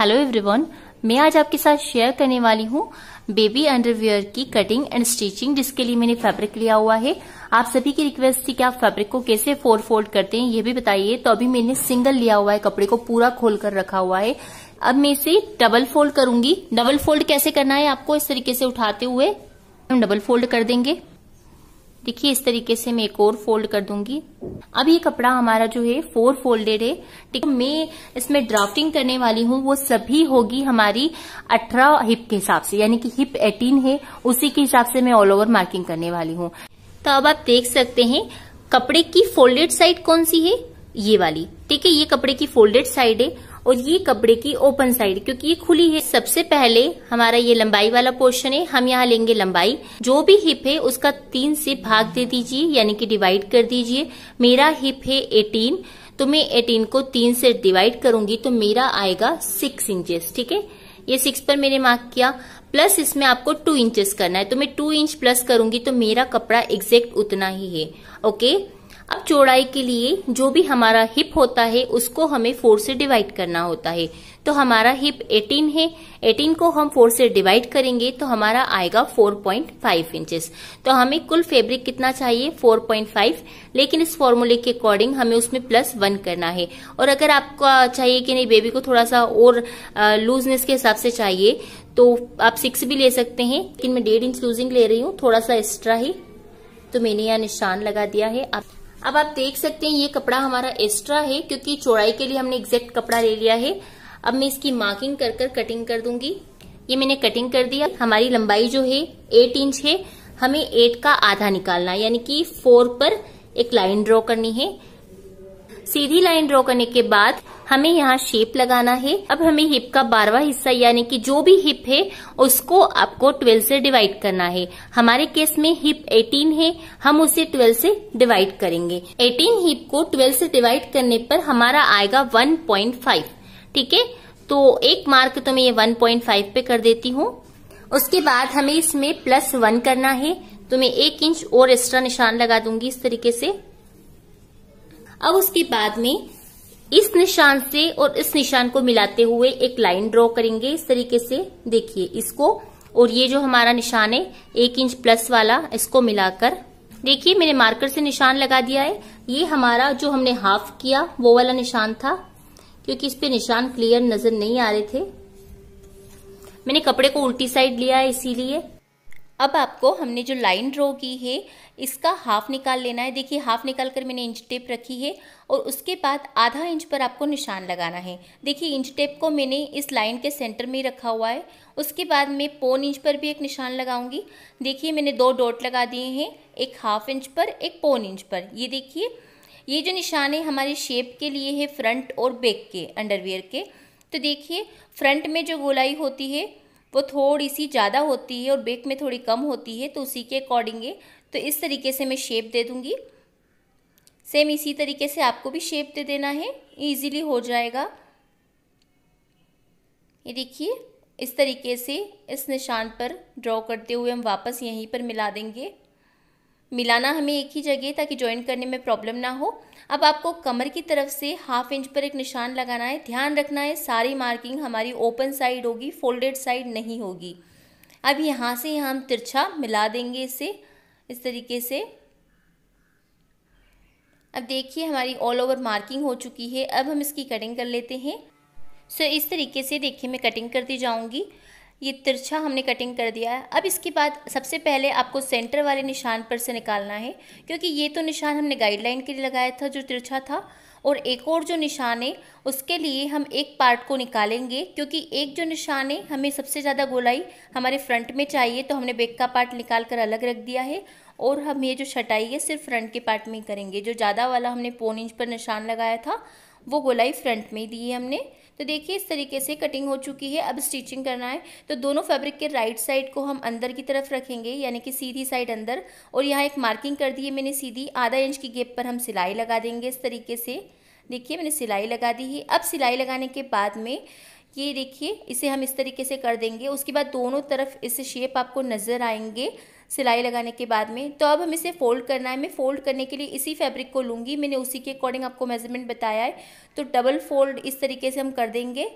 hello everyone मैं आज आपके साथ शेयर करने वाली हूँ बेबी अंडरवियर की कटिंग एंड स्टिचिंग जिसके लिए मैंने फैब्रिक लिया हुआ है आप सभी की रिक्वेस्ट थी कि आप फैब्रिक को कैसे फोर फोल्ड करते हैं ये भी बताइए तो अभी मैंने सिंगल लिया हुआ है कपड़े को पूरा खोल कर रखा हुआ है अब मैं इसे डबल फोल्ड करूंगी डबल फोल्ड कैसे करना है आपको इस तरीके से उठाते हुए हम डबल फोल्ड कर देंगे देखिए इस तरीके से मैं एक और फोल्ड कर दूंगी अब ये कपड़ा हमारा जो है फोर फोल्डेड है ठीक है मैं इसमें ड्राफ्टिंग करने वाली हूँ वो सभी होगी हमारी अठारह हिप के हिसाब से यानी कि हिप एटीन है उसी के हिसाब से मैं ऑल ओवर मार्किंग करने वाली हूँ तो अब आप देख सकते हैं कपड़े की फोल्डेड साइड कौन सी है ये वाली ठीक है ये कपड़े की फोल्डेड साइड है और ये कपड़े की ओपन साइड क्योंकि ये खुली है सबसे पहले हमारा ये लंबाई वाला पोर्शन है हम यहाँ लेंगे लंबाई जो भी हिप है उसका तीन से भाग दे दीजिए यानी कि डिवाइड कर दीजिए मेरा हिप है एटीन तो मैं एटीन को तीन से डिवाइड करूंगी तो मेरा आएगा सिक्स इंचेस ठीक है ये सिक्स पर मैंने मार्क किया प्लस इसमें आपको टू इंचेस करना है तो मैं टू इंच प्लस करूंगी तो मेरा कपड़ा एग्जेक्ट उतना ही है ओके अब चौड़ाई के लिए जो भी हमारा हिप होता है उसको हमें फोर से डिवाइड करना होता है तो हमारा हिप 18 है 18 को हम फोर से डिवाइड करेंगे तो हमारा आएगा 4.5 इंचेस तो हमें कुल फैब्रिक कितना चाहिए 4.5 लेकिन इस फॉर्मूले के अकॉर्डिंग हमें उसमें प्लस वन करना है और अगर आपको चाहिए कि नहीं बेबी को थोड़ा सा और लूजनेस के हिसाब से चाहिए तो आप सिक्स भी ले सकते हैं लेकिन मैं डेढ़ इंच लूजिंग ले रही हूँ थोड़ा सा एक्स्ट्रा ही तो मैंने यहाँ निशान लगा दिया है आप अब आप देख सकते हैं ये कपड़ा हमारा एक्स्ट्रा है क्योंकि चौड़ाई के लिए हमने एग्जैक्ट कपड़ा ले लिया है अब मैं इसकी मार्किंग कर कर कटिंग कर दूंगी ये मैंने कटिंग कर दिया हमारी लंबाई जो है एट इंच है हमें एट का आधा निकालना यानी कि फोर पर एक लाइन ड्रॉ करनी है सीधी लाइन ड्रॉ करने के बाद हमें यहाँ शेप लगाना है अब हमें हिप का बारवा हिस्सा यानी कि जो भी हिप है उसको आपको 12 से डिवाइड करना है हमारे केस में हिप 18 है हम उसे 12 से डिवाइड करेंगे 18 हिप को 12 से डिवाइड करने पर हमारा आएगा 1.5 ठीक है तो एक मार्क तो मैं ये फाइव पे कर देती हूँ उसके बाद हमें इसमें प्लस वन करना है तो मैं एक इंच और एक्स्ट्रा निशान लगा दूंगी इस तरीके से अब उसके बाद में इस निशान से और इस निशान को मिलाते हुए एक लाइन ड्रॉ करेंगे इस तरीके से देखिए इसको और ये जो हमारा निशान है एक इंच प्लस वाला इसको मिलाकर देखिए मैंने मार्कर से निशान लगा दिया है ये हमारा जो हमने हाफ किया वो वाला निशान था क्योंकि इस पे निशान क्लियर नजर नहीं आ रहे थे मैंने कपड़े को उल्टी साइड लिया है इसीलिए अब आपको हमने जो लाइन ड्रॉ की है इसका हाफ निकाल लेना है देखिए हाफ निकाल कर मैंने इंच टेप रखी है और उसके बाद आधा इंच पर आपको निशान लगाना है देखिए इंच टेप को मैंने इस लाइन के सेंटर में रखा हुआ है उसके बाद मैं पौन इंच पर भी एक निशान लगाऊंगी देखिए मैंने दो डॉट लगा दिए हैं एक हाफ इंच पर एक पौन इंच पर ये देखिए ये जो निशान है हमारे शेप के लिए है फ्रंट और बैक के अंडरवेयर के तो देखिए फ्रंट में जो गोलाई होती है वो थोड़ी सी ज़्यादा होती है और बेक में थोड़ी कम होती है तो उसी के अकॉर्डिंग है तो इस तरीके से मैं शेप दे दूँगी सेम इसी तरीके से आपको भी शेप दे देना है ईजीली हो जाएगा ये देखिए इस तरीके से इस निशान पर ड्रॉ करते हुए हम वापस यहीं पर मिला देंगे मिलाना हमें एक ही जगह ताकि ज्वाइंट करने में प्रॉब्लम ना हो अब आपको कमर की तरफ से हाफ इंच पर एक निशान लगाना है ध्यान रखना है सारी मार्किंग हमारी ओपन साइड होगी फोल्डेड साइड नहीं होगी अब यहाँ से यहाँ हम तिरछा मिला देंगे इसे इस तरीके से अब देखिए हमारी ऑल ओवर मार्किंग हो चुकी है अब हम इसकी कटिंग कर लेते हैं सो so, इस तरीके से देखिए मैं कटिंग करती जाऊँगी ये तिरछा हमने कटिंग कर दिया है अब इसके बाद सबसे पहले आपको सेंटर वाले निशान पर से निकालना है क्योंकि ये तो निशान हमने गाइडलाइन के लिए लगाया था जो तिरछा था और एक और जो निशान है उसके लिए हम एक पार्ट को निकालेंगे क्योंकि एक जो निशान है हमें सबसे ज़्यादा गोलाई हमारे फ्रंट में चाहिए तो हमने बेक का पार्ट निकाल कर अलग रख दिया है और हम ये जो छटाई है सिर्फ फ्रंट के पार्ट में ही करेंगे जो ज़्यादा वाला हमने पौन इंच पर निशान लगाया था वो गोलाई फ्रंट में दी है हमने तो देखिए इस तरीके से कटिंग हो चुकी है अब स्टिचिंग करना है तो दोनों फैब्रिक के राइट साइड को हम अंदर की तरफ रखेंगे यानी कि सीधी साइड अंदर और यहाँ एक मार्किंग कर दी है मैंने सीधी आधा इंच की गेप पर हम सिलाई लगा देंगे इस तरीके से देखिए मैंने सिलाई लगा दी है अब सिलाई लगाने के बाद में ये देखिए इसे हम इस तरीके से कर देंगे उसके बाद दोनों तरफ इस शेप आपको नज़र आएंगे सिलाई लगाने के बाद में तो अब हम इसे फोल्ड करना है मैं फोल्ड करने के लिए इसी फैब्रिक को लूँगी मैंने उसी के अकॉर्डिंग आपको मेजरमेंट बताया है तो डबल फोल्ड इस तरीके से हम कर देंगे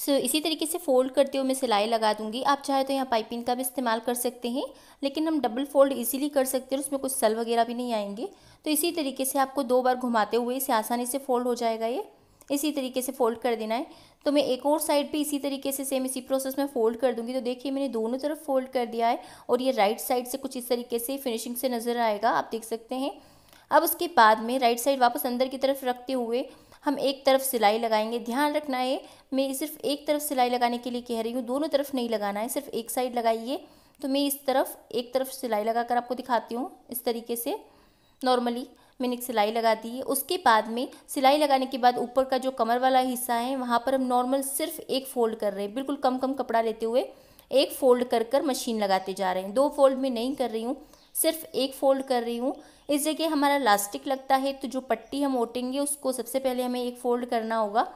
सो so, इसी तरीके से फोल्ड करते हुए मैं सिलाई लगा दूंगी आप चाहे तो यहाँ पाइपिंग का भी इस्तेमाल कर सकते हैं लेकिन हम डबल फोल्ड इजीली कर सकते हैं उसमें कुछ सल वगैरह भी नहीं आएंगे तो इसी तरीके से आपको दो बार घुमाते हुए इसे आसानी से फोल्ड हो जाएगा ये इसी तरीके से फोल्ड कर देना है तो मैं एक और साइड पे इसी तरीके से सेम इसी प्रोसेस में फोल्ड कर दूंगी तो देखिए मैंने दोनों तरफ फोल्ड कर दिया है और ये राइट साइड से कुछ इस तरीके से फिनिशिंग से नज़र आएगा आप देख सकते हैं अब उसके बाद में राइट साइड वापस अंदर की तरफ रखते हुए हम एक तरफ सिलाई लगाएंगे ध्यान रखना है मैं सिर्फ एक तरफ सिलाई लगाने के लिए कह रही हूँ दोनों तरफ नहीं लगाना है सिर्फ एक साइड लगाइए तो मैं इस तरफ एक तरफ सिलाई लगाकर आपको दिखाती हूँ इस तरीके से नॉर्मली मैंने एक सिलाई लगा दी है उसके बाद में सिलाई लगाने के बाद ऊपर का जो कमर वाला हिस्सा है वहाँ पर हम नॉर्मल सिर्फ एक फ़ोल्ड कर रहे हैं बिल्कुल कम कम कपड़ा लेते हुए एक फ़ोल्ड कर कर मशीन लगाते जा रहे हैं दो फोल्ड में नहीं कर रही हूँ सिर्फ एक फ़ोल्ड कर रही हूँ इस जगह हमारा लास्टिक लगता है तो जो पट्टी हम ओटेंगे उसको सबसे पहले हमें एक फ़ोल्ड करना होगा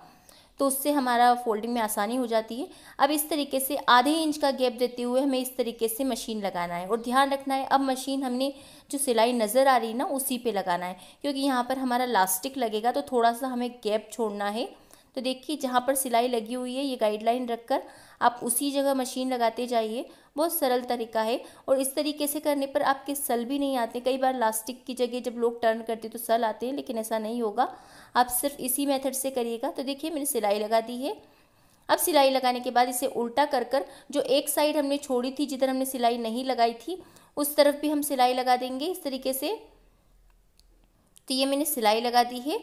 तो उससे हमारा फोल्डिंग में आसानी हो जाती है अब इस तरीके से आधे इंच का गैप देते हुए हमें इस तरीके से मशीन लगाना है और ध्यान रखना है अब मशीन हमने जो सिलाई नज़र आ रही है ना उसी पे लगाना है क्योंकि यहाँ पर हमारा लास्टिक लगेगा तो थोड़ा सा हमें गैप छोड़ना है तो देखिए जहाँ पर सिलाई लगी हुई है ये गाइडलाइन रखकर आप उसी जगह मशीन लगाते जाइए बहुत सरल तरीका है और इस तरीके से करने पर आपके सल भी नहीं आते कई बार लास्टिक की जगह जब लोग टर्न करते तो सल आते हैं लेकिन ऐसा नहीं होगा आप सिर्फ इसी मेथड से करिएगा तो देखिए मैंने सिलाई लगा दी है अब सिलाई लगाने के बाद इसे उल्टा कर कर जो एक साइड हमने छोड़ी थी जिधर हमने सिलाई नहीं लगाई थी उस तरफ भी हम सिलाई लगा देंगे इस तरीके से तो ये मैंने सिलाई लगा दी है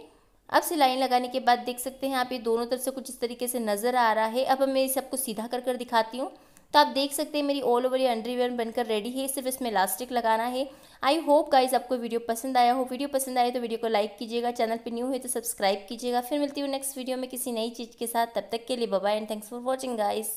अब सिलाइन लगाने के बाद देख सकते हैं आप ये दोनों तरफ से कुछ इस तरीके से नज़र आ रहा है अब मैं इसे सबको सीधा कर कर दिखाती हूँ तो आप देख सकते हैं मेरी ऑल ओवर ये अंडरवेयर बनकर रेडी है सिर्फ इसमें इलास्टिक लगाना है आई होप गाइज आपको वीडियो पसंद आया हो वीडियो पसंद आए तो वीडियो को लाइक कीजिएगा चैनल पर न्यू है तो सब्सक्राइब कीजिएगा फिर मिलती हूँ नेक्स्ट वीडियो में किसी नई चीज़ के साथ तब तक के लिए bye and thanks for watching guys